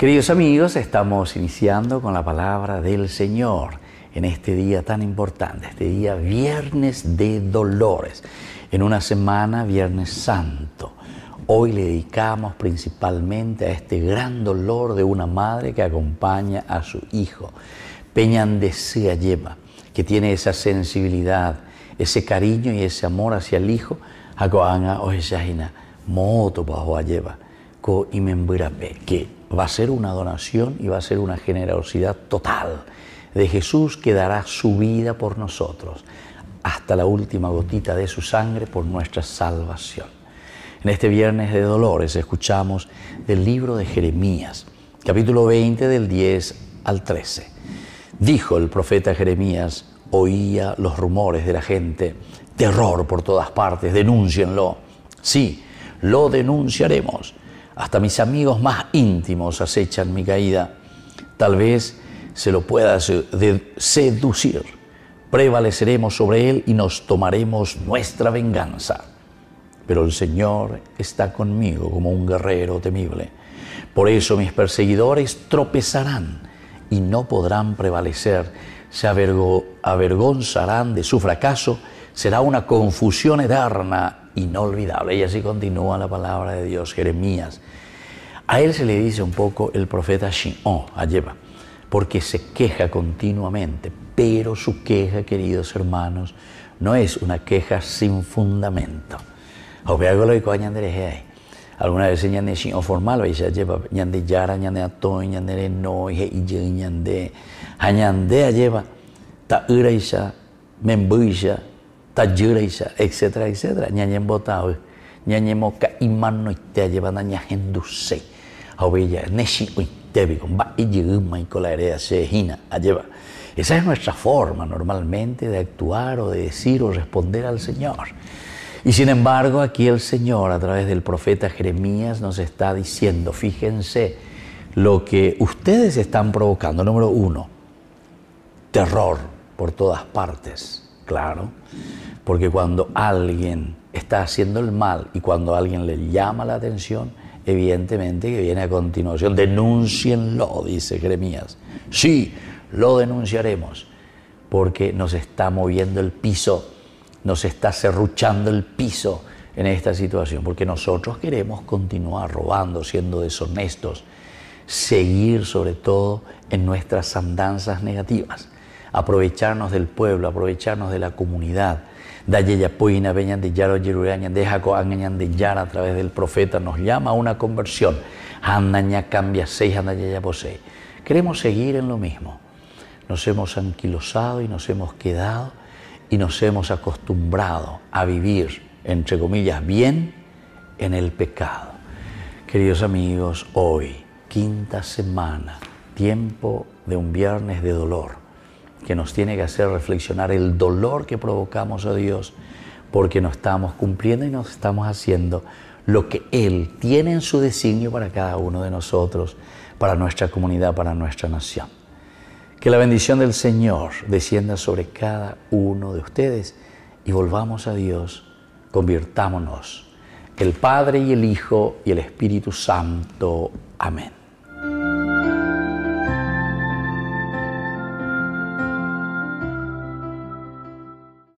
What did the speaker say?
Queridos amigos, estamos iniciando con la palabra del Señor en este día tan importante, este día viernes de dolores, en una semana viernes santo. Hoy le dedicamos principalmente a este gran dolor de una madre que acompaña a su hijo, de lleva, que tiene esa sensibilidad, ese cariño y ese amor hacia el hijo, a o Moto Bajo lleva Ko que va a ser una donación y va a ser una generosidad total de Jesús que dará su vida por nosotros, hasta la última gotita de su sangre por nuestra salvación. En este viernes de dolores escuchamos del libro de Jeremías, capítulo 20 del 10 al 13. Dijo el profeta Jeremías, oía los rumores de la gente, terror por todas partes, denúncienlo. Sí, lo denunciaremos hasta mis amigos más íntimos acechan mi caída. Tal vez se lo pueda seducir. Prevaleceremos sobre él y nos tomaremos nuestra venganza. Pero el Señor está conmigo como un guerrero temible. Por eso mis perseguidores tropezarán y no podrán prevalecer. Se avergonzarán de su fracaso. Será una confusión eterna inolvidable. Y así continúa la palabra de Dios, Jeremías. A él se le dice un poco el profeta a lleva, porque se queja continuamente, pero su queja, queridos hermanos, no es una queja sin fundamento. Alguna vez ñande Shion formal, y se lleva ñande Yara, ñande Atoy, ñande Renoy, y ñande, ñande lleva. ta ira isa, membuisa, etcétera, etcétera. hina a Esa es nuestra forma normalmente de actuar o de decir o responder al Señor. Y sin embargo, aquí el Señor, a través del profeta Jeremías, nos está diciendo, fíjense, lo que ustedes están provocando, número uno, terror por todas partes, claro, porque cuando alguien está haciendo el mal y cuando alguien le llama la atención, evidentemente que viene a continuación, denúncienlo, dice Jeremías. Sí, lo denunciaremos, porque nos está moviendo el piso, nos está cerruchando el piso en esta situación, porque nosotros queremos continuar robando, siendo deshonestos, seguir sobre todo en nuestras andanzas negativas aprovecharnos del pueblo, aprovecharnos de la comunidad. de de a través del profeta, nos llama a una conversión. Andaña cambia seis, Queremos seguir en lo mismo. Nos hemos anquilosado y nos hemos quedado y nos hemos acostumbrado a vivir, entre comillas, bien en el pecado. Queridos amigos, hoy, quinta semana, tiempo de un viernes de dolor que nos tiene que hacer reflexionar el dolor que provocamos a oh Dios porque no estamos cumpliendo y no estamos haciendo lo que Él tiene en su designio para cada uno de nosotros, para nuestra comunidad, para nuestra nación. Que la bendición del Señor descienda sobre cada uno de ustedes y volvamos a Dios, convirtámonos. El Padre y el Hijo y el Espíritu Santo. Amén.